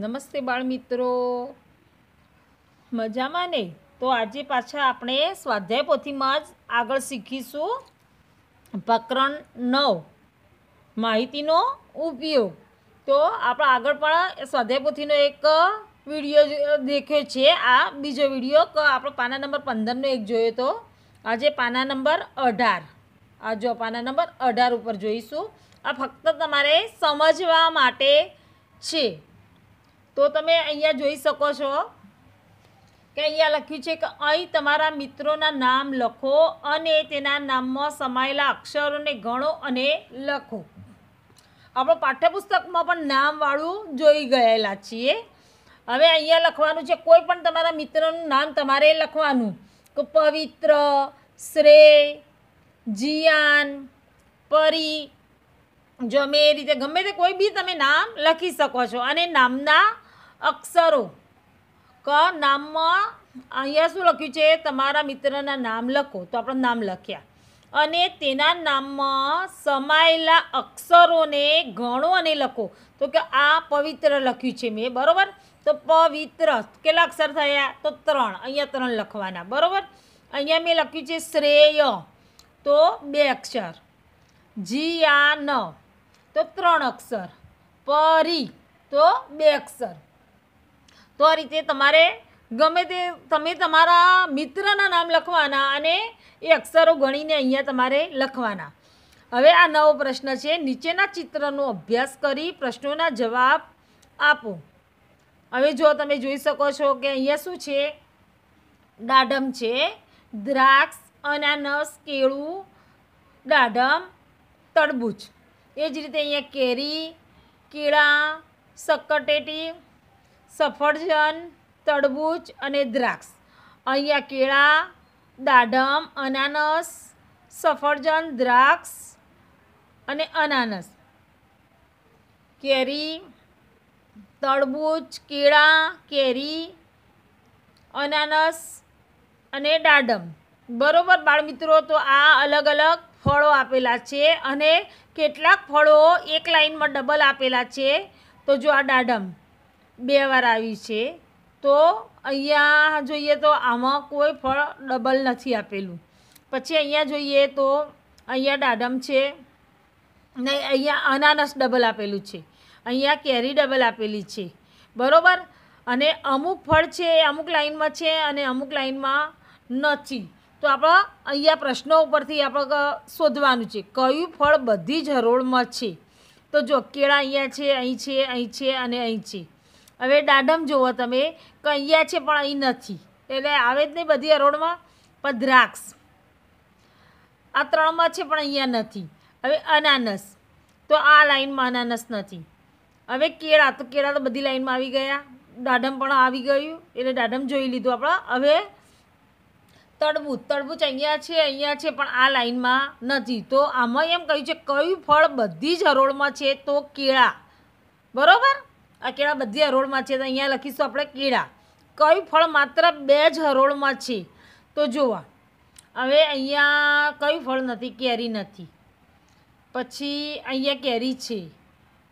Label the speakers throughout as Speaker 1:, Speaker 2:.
Speaker 1: નમસ્તે બાળ મિત્રો મજામાં ને તો આજે પાછા આપણે સ્વાધ્યાય પોથીમાં જ આગળ શીખીશું પ્રકરણ નવ માહિતીનો ઉપયોગ તો આપણે આગળ પણ સ્વાધ્યાય પોથીનો એક વિડીયો દેખ્યો છે આ બીજો વિડીયો આપણો પાના નંબર પંદરનો એક જોયો તો આજે પાના નંબર અઢાર આ જો પાના નંબર અઢાર ઉપર જોઈશું આ ફક્ત તમારે સમજવા માટે છે તો તમે અહીંયા જોઈ શકો છો કે અહીંયા લખ્યું છે કે અહીં તમારા મિત્રોના નામ લખો અને તેના નામમાં સમાયેલા અક્ષરોને ગણો અને લખો આપણે પાઠ્યપુસ્તકમાં પણ નામવાળું જોઈ ગયેલા છીએ હવે અહીંયા લખવાનું છે કોઈ પણ તમારા મિત્રનું નામ તમારે લખવાનું કે પવિત્ર શ્રેય જીયાન પરી જો અમે એ રીતે ગમે તે કોઈ બી તમે નામ લખી શકો છો અને નામના અક્ષરો ક નામમાં અહીંયા શું લખ્યું છે તમારા મિત્રના નામ લખો તો આપણે નામ લખ્યા અને તેના નામમાં સમાયેલા અક્ષરોને ગણો અને લખો તો કે આ પવિત્ર લખ્યું છે મેં બરાબર તો પવિત્ર કેટલા અક્ષર થયા તો ત્રણ અહીંયા ત્રણ લખવાના બરાબર અહીંયા મેં લખ્યું છે શ્રેય તો બે અક્ષર જી આ ન તો ત્રણ અક્ષર પરી તો બે અક્ષર તો આ રીતે તમારે ગમે તે તમે તમારા મિત્રના નામ લખવાના અને એ અક્ષરો ગણીને અહીંયા તમારે લખવાના હવે આ નવો પ્રશ્ન છે નીચેના ચિત્રનો અભ્યાસ કરી પ્રશ્નોના જવાબ આપો હવે જો તમે જોઈ શકો છો કે અહીંયા શું છે દાડમ છે દ્રાક્ષ અનાનસ કેળું દાડમ તડબૂચ એ જ રીતે અહીંયા કેરી કેળા સક્કરટેટી સફરજન તડબૂચ અને દ્રાક્ષ અહીંયા કેળા દાડમ અનાનસ સફરજન દ્રાક્ષ અને અનાનસ કેરી તડબૂચ કેળા કેરી અનાનસ અને દાડમ બરોબર બાળમિત્રો તો આ અલગ અલગ ફળો આપેલા છે અને કેટલાક ફળો એક લાઇનમાં ડબલ આપેલા છે તો જો આ દાડમ બે વાર આવી છે તો અહીંયા જોઈએ તો આમાં કોઈ ફળ ડબલ નથી આપેલું પછી અહીંયા જોઈએ તો અહીંયા દાડમ છે ને અહીંયા અનાનસ ડબલ આપેલું છે અહીંયા કેરી ડબલ આપેલી છે બરાબર અને અમુક ફળ છે અમુક લાઇનમાં છે અને અમુક લાઇનમાં નથી તો આપણે અહીંયા પ્રશ્નો ઉપરથી આપણે શોધવાનું છે કયું ફળ બધી જ હરોળમાં છે તો જો કેળા અહીંયા છે અહીં છે અહીં છે અને અહીં છે હવે દાડમ જુઓ તમે કે અહીંયા છે પણ અહીં નથી એટલે આવે જ નહીં બધી હરોળમાં પણ દ્રાક્ષ આ ત્રણમાં છે પણ અહીંયા નથી હવે અનાનસ તો આ લાઈનમાં અનાનસ નથી હવે કેળા તો કેળા તો બધી લાઈનમાં આવી ગયા દાડમ પણ આવી ગયું એટલે દાડમ જોઈ લીધું આપણે હવે તડબૂચ તડબૂચ અહીંયા છે અહીંયા છે પણ આ લાઈનમાં નથી તો આમાં એમ કહ્યું છે કયું ફળ બધી જ હરોળમાં છે તો કેળા બરાબર આ કેળા બધી હરોળમાં છે તો અહીંયા લખીશું આપણે કેળા કયું ફળ માત્ર બે જ હરોળમાં છે તો જોવા હવે અહીંયા કયું ફળ નથી કેરી નથી પછી અહીંયા કેરી છે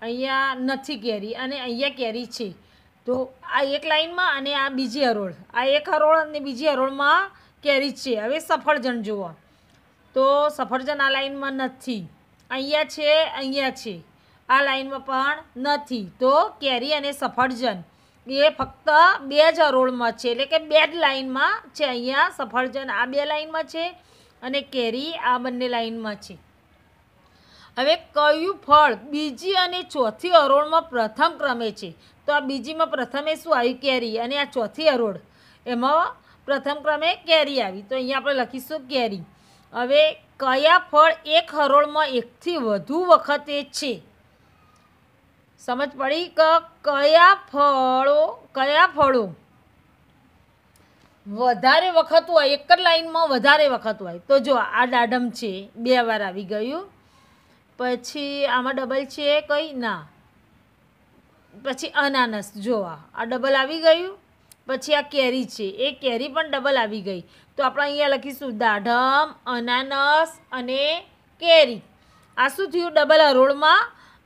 Speaker 1: અહીંયા નથી કેરી અને અહીંયા કેરી છે તો આ એક લાઈનમાં અને આ બીજી હરોળ આ એક હરોળ અને બીજી હરોળમાં કેરી છે હવે સફરજન જુઓ તો સફરજન આ લાઇનમાં નથી અહીંયા છે અહીંયા છે આ લાઇનમાં પણ નથી તો કેરી અને સફરજન એ ફક્ત બે જ અરોળમાં છે એટલે કે બે જ લાઇનમાં છે અહીંયા સફરજન આ બે લાઇનમાં છે અને કેરી આ બંને લાઇનમાં છે હવે કયું ફળ બીજી અને ચોથી અરોળમાં પ્રથમ ક્રમે છે તો આ બીજીમાં પ્રથમે શું આવ્યું કેરી અને આ ચોથી અરોળ એમાં પ્રથમ ક્રમે કેરી આવી તો અહીંયા આપણે લખીશું કેરી હવે કયા ફળ એક હરોળમાં એકથી વધુ વખતે છે સમજ પડી કે કયા ફળો કયા ફળો વધારે વખત હોય એક જ લાઈનમાં વધારે વખત હોય તો જો આ દાડમ છે બે વાર આવી ગયું પછી આમાં ડબલ છે કંઈ ના પછી અનાનસ જોવા આ ડબલ આવી ગયું પછી આ કેરી છે એ કેરી પણ ડબલ આવી ગઈ તો આપણે અહીંયા લખીશું દાઢમ અનાનસ અને કેરી આ શું થયું ડબલ હરોળમાં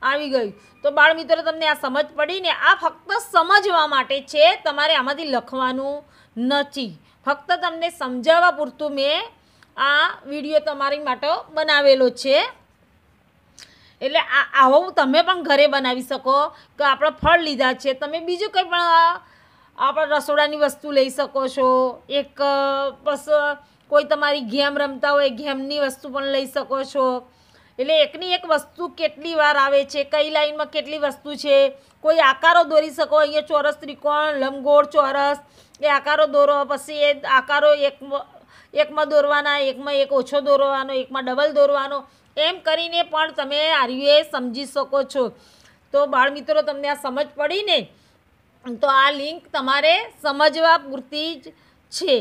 Speaker 1: આવી ગયું તો બાળ મિત્રો તમને આ સમજ પડી ને આ ફક્ત સમજવા માટે છે તમારે આમાંથી લખવાનું નથી ફક્ત તમને સમજાવવા પૂરતું મેં આ વિડીયો તમારી માટે બનાવેલો છે એટલે આવો તમે પણ ઘરે બનાવી શકો કે આપણે ફળ લીધા છે તમે બીજું કંઈ પણ આપણે રસોડાની વસ્તુ લઈ શકો છો એક બસ કોઈ તમારી ગેમ રમતા હોય ગેમની વસ્તુ પણ લઈ શકો છો એટલે એકની એક વસ્તુ કેટલી વાર આવે છે કઈ લાઈનમાં કેટલી વસ્તુ છે કોઈ આકારો દોરી શકો અહીંયા ચોરસ ત્રિકોણ લંબગોળ ચોરસ એ આકારો દોરો પછી એ આકારો એક એકમાં દોરવાના એકમાં એક ઓછો દોરવાનો એકમાં ડબલ દોરવાનો એમ કરીને પણ તમે આર્યુએ સમજી શકો છો તો બાળમિત્રો તમને આ સમજ પડીને તો આ લિંક તમારે સમજવા પૂરતી જ છે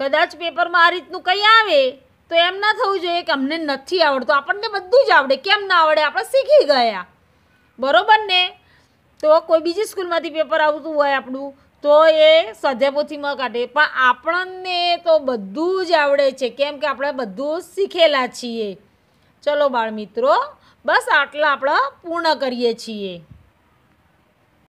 Speaker 1: કદાચ પેપરમાં આ રીતનું કંઈ આવે તો એમ ના થવું જોઈએ કે અમને નથી આવડતું આપણને બધું જ આવડે કેમ ના આવડે આપણે શીખી ગયા બરાબર ને તો કોઈ બીજી સ્કૂલમાંથી પેપર આવતું હોય આપણું તો એ સ્વાધ્યાયપોથીમાં કાઢે પણ આપણને તો બધું જ આવડે છે કેમ કે આપણે બધું શીખેલા છીએ ચલો બાળ મિત્રો બસ આટલા આપણા પૂર્ણ કરીએ છીએ